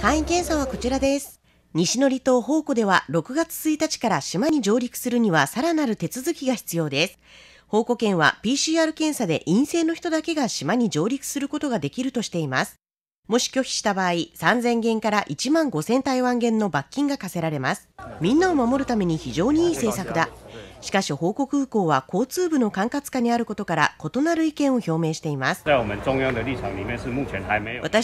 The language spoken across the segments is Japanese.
簡易検査はこちらです。西の離島宝庫では6月1日から島に上陸するにはさらなる手続きが必要です。宝庫県は PCR 検査で陰性の人だけが島に上陸することができるとしています。もし拒否した場合、3000元から1万5000台湾元の罰金が課せられます。みんなを守るために非常にいい政策だ。しかし報告空港は交通部の管轄下にあることから異なる意見を表明しています私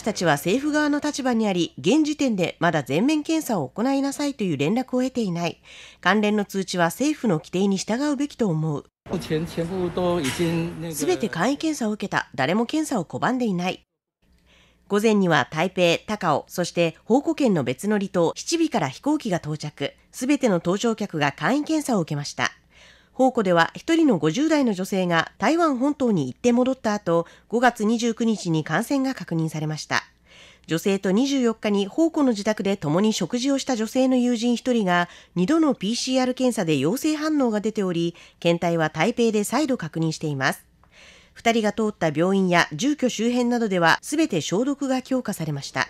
たちは政府側の立場にあり現時点でまだ全面検査を行いなさいという連絡を得ていない関連の通知は政府の規定に従うべきと思うすべて簡易検査を受けた誰も検査を拒んでいない午前には台北、高尾、そして宝庫県の別の離島、七尾から飛行機が到着。すべての搭乗客が簡易検査を受けました。宝庫では1人の50代の女性が台湾本島に行って戻った後、5月29日に感染が確認されました。女性と24日に宝庫の自宅で共に食事をした女性の友人1人が2度の PCR 検査で陽性反応が出ており、検体は台北で再度確認しています。2人が通った病院や住居周辺などでは全て消毒が強化されました。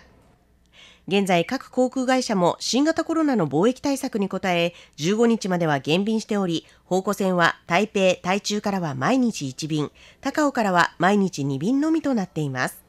現在各航空会社も新型コロナの貿易対策に応え、15日までは減便しており、方向線は台北、台中からは毎日1便、高尾からは毎日2便のみとなっています。